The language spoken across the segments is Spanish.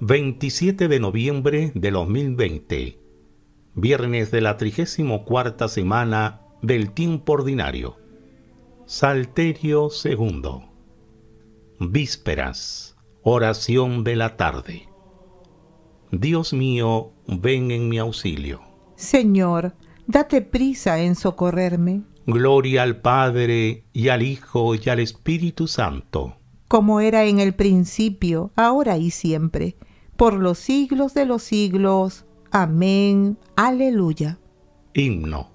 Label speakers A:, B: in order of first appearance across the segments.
A: 27 de noviembre de 2020, viernes de la 34 semana del tiempo ordinario. Salterio segundo. Vísperas, oración de la tarde. Dios mío, ven en mi auxilio.
B: Señor, date prisa en socorrerme.
A: Gloria al Padre y al Hijo y al Espíritu Santo.
B: Como era en el principio, ahora y siempre por los siglos de los siglos. Amén. Aleluya.
A: Himno.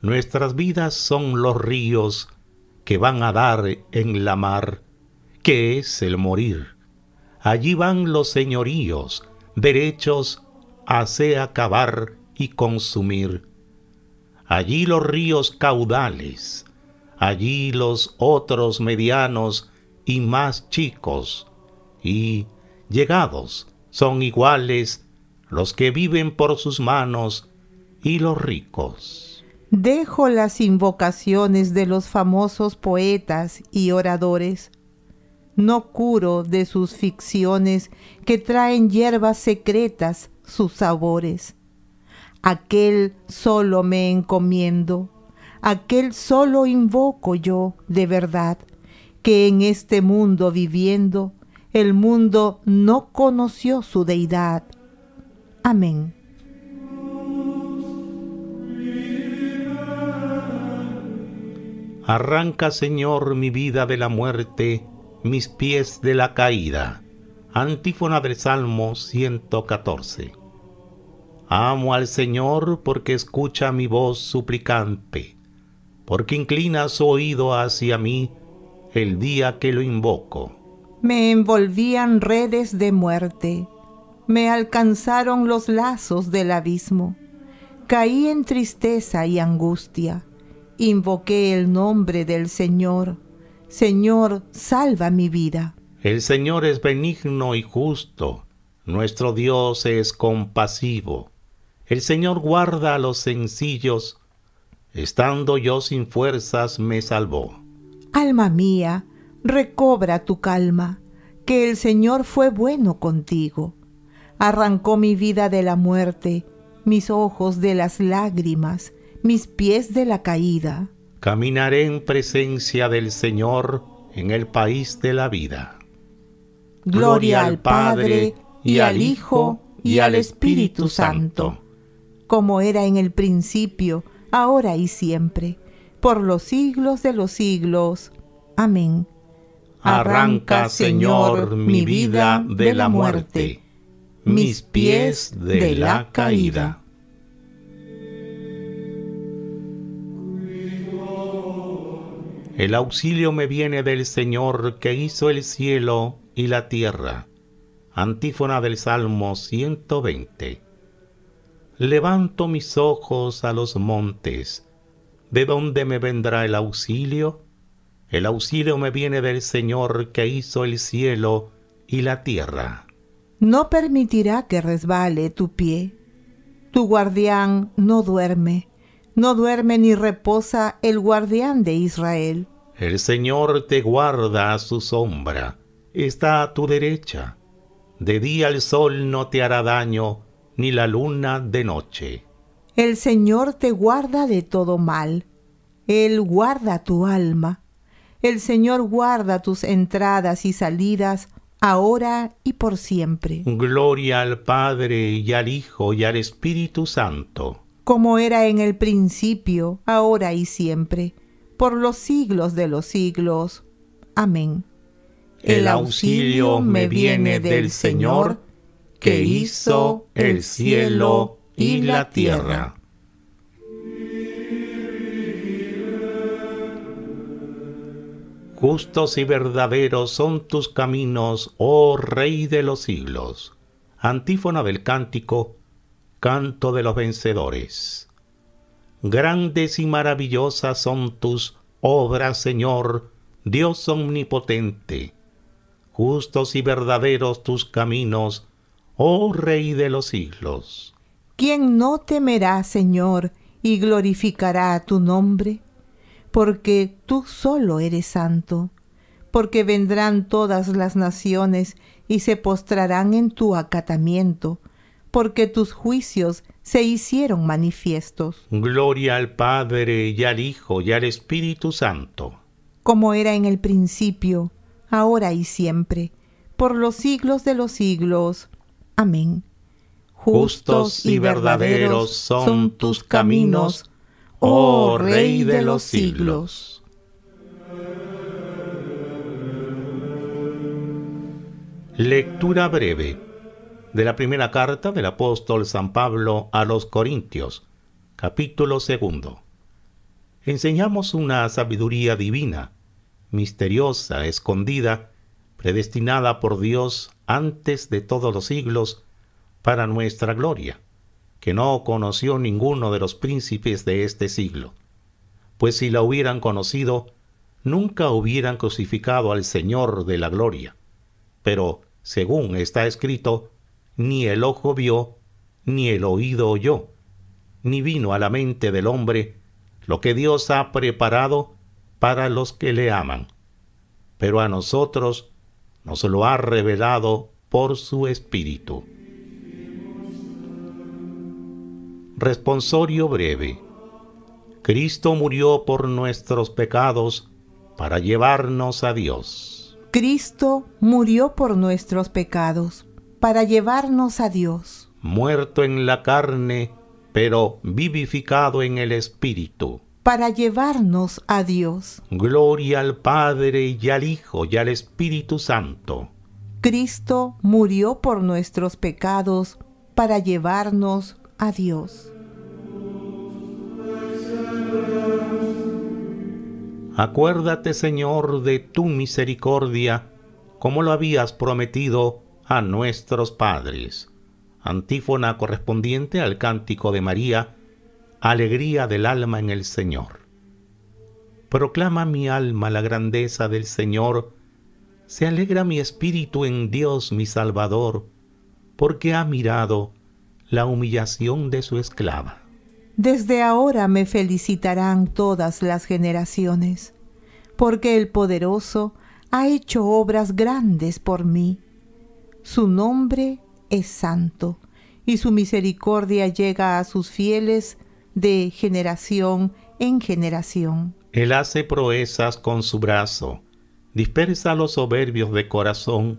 A: Nuestras vidas son los ríos que van a dar en la mar, que es el morir. Allí van los señoríos, derechos, a se acabar y consumir. Allí los ríos caudales, allí los otros medianos y más chicos, y, llegados, son iguales los que viven por sus manos y los
C: ricos.
B: Dejo las invocaciones de los famosos poetas y oradores. No curo de sus ficciones que traen hierbas secretas sus sabores. Aquel solo me encomiendo, aquel solo invoco yo de verdad, que en este mundo viviendo el mundo no conoció su deidad. Amén.
A: Arranca, Señor, mi vida de la muerte, mis pies de la caída. Antífona del Salmo 114. Amo al Señor porque escucha mi voz suplicante, porque inclina su oído hacia mí el día que lo invoco
B: me envolvían redes de muerte, me alcanzaron los lazos del abismo. Caí en tristeza y angustia, invoqué el nombre del Señor. Señor, salva mi vida.
A: El Señor es benigno y justo, nuestro Dios es compasivo. El Señor guarda a los sencillos, estando yo sin fuerzas me salvó.
B: Alma mía, recobra tu calma, que el Señor fue bueno contigo. Arrancó mi vida de la muerte, mis ojos de las lágrimas, mis pies de la caída.
A: Caminaré en presencia del Señor en el país de la vida. Gloria, al Padre y
B: al Hijo
C: y al Espíritu
B: Santo, como era en el principio, ahora y siempre, por los siglos de los siglos. Amén. Arranca, Señor, mi vida de la muerte, mis pies de la
C: caída.
A: El auxilio me viene del Señor que hizo el cielo y la tierra. Antífona del Salmo 120. Levanto mis ojos a los montes. ¿De dónde me vendrá el auxilio? El auxilio me viene del Señor que hizo el cielo y la tierra.
B: No permitirá que resbale tu pie. Tu guardián no duerme, no duerme ni reposa el guardián de Israel.
A: El Señor te guarda a su sombra, está a tu derecha. De día el sol no te hará daño, ni la luna de noche.
B: El Señor te guarda de todo mal, Él guarda tu alma. El Señor guarda tus entradas y salidas, ahora y por siempre.
A: Gloria al Padre y al Hijo y al Espíritu Santo.
B: Como era en el principio, ahora y siempre, por los siglos de los siglos. Amén. El auxilio me viene del Señor,
C: que hizo el cielo y la tierra.
A: Justos y verdaderos son tus caminos, oh Rey de los siglos. Antífona del cántico, canto de los vencedores. Grandes y maravillosas son tus obras, Señor, Dios omnipotente. Justos y verdaderos tus caminos, oh Rey de los siglos.
B: ¿Quién no temerá, Señor, y glorificará tu nombre? porque tú solo eres santo, porque vendrán todas las naciones y se postrarán en tu acatamiento, porque tus juicios se hicieron manifiestos.
A: Gloria al Padre y al Hijo y al Espíritu Santo.
B: Como era en el principio, ahora y siempre, por los siglos de los siglos. Amén. Justos y verdaderos son tus caminos, oh Rey de los siglos.
A: Lectura breve de la primera carta del apóstol San Pablo a los Corintios, capítulo segundo. Enseñamos una sabiduría divina, misteriosa, escondida, predestinada por Dios antes de todos los siglos para nuestra gloria que no conoció ninguno de los príncipes de este siglo, pues si la hubieran conocido, nunca hubieran crucificado al Señor de la Gloria. Pero, según está escrito, ni el ojo vio, ni el oído oyó, ni vino a la mente del hombre lo que Dios ha preparado para los que le aman. Pero a nosotros nos lo ha revelado por su Espíritu. Responsorio breve. Cristo murió por nuestros pecados para llevarnos a Dios.
B: Cristo murió por nuestros pecados para llevarnos a Dios.
A: Muerto en la carne, pero vivificado en el Espíritu.
B: Para llevarnos a Dios.
A: Gloria al Padre y al Hijo y al Espíritu Santo.
B: Cristo murió por nuestros pecados para llevarnos a Adiós. Dios.
A: Acuérdate, Señor, de tu misericordia, como lo habías prometido a nuestros padres. Antífona correspondiente al cántico de María, Alegría del alma en el Señor. Proclama mi alma la grandeza del Señor, se alegra mi espíritu en Dios mi Salvador, porque ha mirado la humillación de su esclava.
B: Desde ahora me felicitarán todas las generaciones, porque el poderoso ha hecho obras grandes por mí. Su nombre es santo, y su misericordia llega a sus fieles de generación en generación.
A: Él hace proezas con su brazo, dispersa los soberbios de corazón,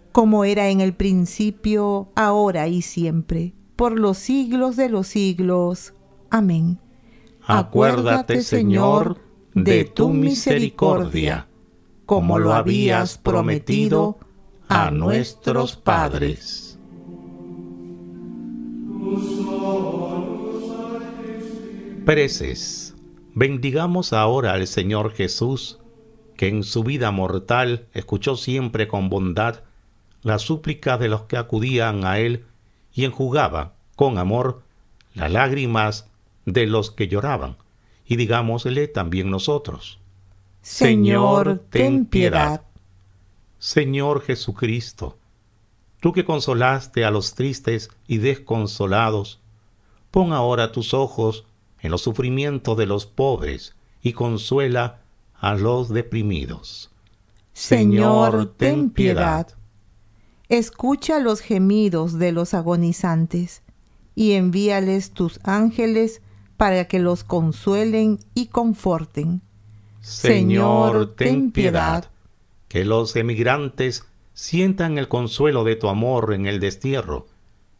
B: como era en el principio, ahora y siempre, por los siglos de los siglos. Amén.
C: Acuérdate, Señor,
B: de tu misericordia,
C: como lo habías prometido a nuestros padres.
A: Preces, bendigamos ahora al Señor Jesús, que en su vida mortal escuchó siempre con bondad la súplica de los que acudían a él y enjugaba con amor las lágrimas de los que lloraban, y digámosle también nosotros. Señor, ten piedad. Señor Jesucristo, tú que consolaste a los tristes y desconsolados, pon ahora tus ojos en los sufrimientos de los pobres y consuela a los deprimidos.
C: Señor, ten piedad.
B: Escucha los gemidos de los agonizantes y envíales tus ángeles para que los consuelen y conforten.
C: Señor, ten piedad,
A: que los emigrantes sientan el consuelo de tu amor en el destierro,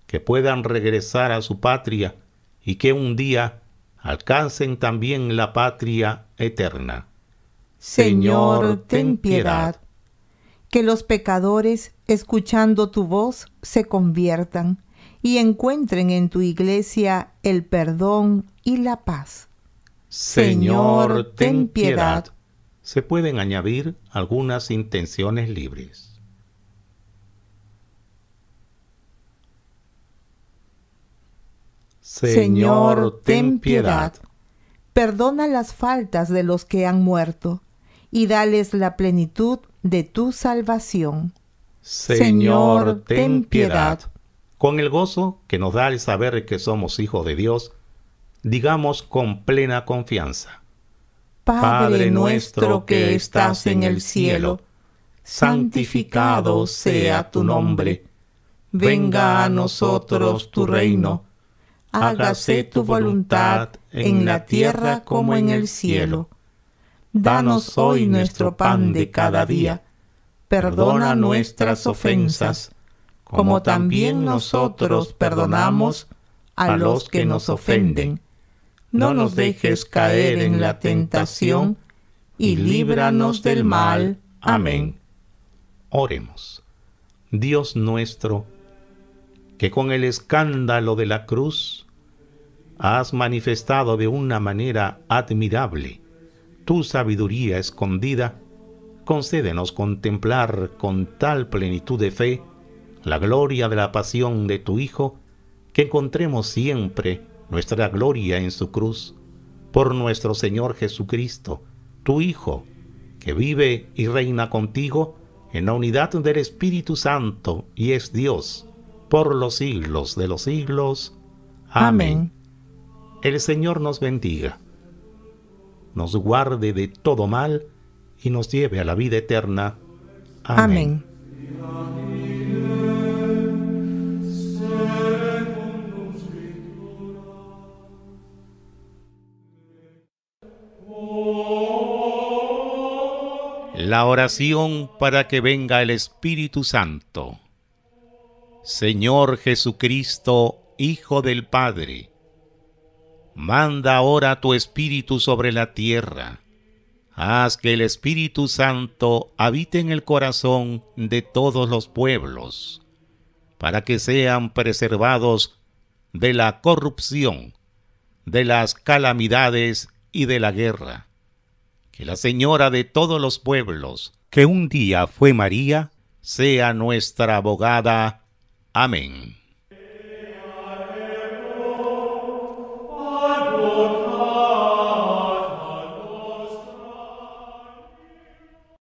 A: que puedan regresar a su patria y que un día alcancen también la patria eterna. Señor,
B: ten piedad, que los pecadores escuchando tu voz, se conviertan y encuentren en tu iglesia el perdón y la paz.
A: Señor, ten piedad. Se pueden añadir algunas intenciones libres.
C: Señor, ten piedad.
B: Perdona las faltas de los que han muerto y dales la plenitud de tu salvación.
C: Señor, ten piedad.
A: Con el gozo que nos da el saber que somos hijos de Dios, digamos con
C: plena confianza.
B: Padre nuestro que estás en el
C: cielo, santificado sea tu nombre. Venga a nosotros tu reino. Hágase tu voluntad en la tierra como en el cielo. Danos hoy nuestro pan de cada día perdona nuestras ofensas, como también nosotros perdonamos a los que nos ofenden. No nos dejes caer en la tentación, y líbranos del mal. Amén. Oremos.
A: Dios nuestro, que con el escándalo de la cruz has manifestado de una manera admirable tu sabiduría escondida, concédenos contemplar con tal plenitud de fe la gloria de la pasión de tu Hijo, que encontremos siempre nuestra gloria en su cruz, por nuestro Señor Jesucristo, tu Hijo, que vive y reina contigo en la unidad del Espíritu Santo y es Dios, por los siglos de los siglos. Amén. El Señor nos bendiga, nos guarde de todo mal, y nos lleve a la vida eterna.
B: Amén. Amén.
A: La oración para que venga el Espíritu Santo. Señor Jesucristo, Hijo del Padre, manda ahora tu Espíritu sobre la tierra Haz que el Espíritu Santo habite en el corazón de todos los pueblos, para que sean preservados de la corrupción, de las calamidades y de la guerra. Que la Señora de todos los pueblos, que un día fue María, sea nuestra abogada. Amén.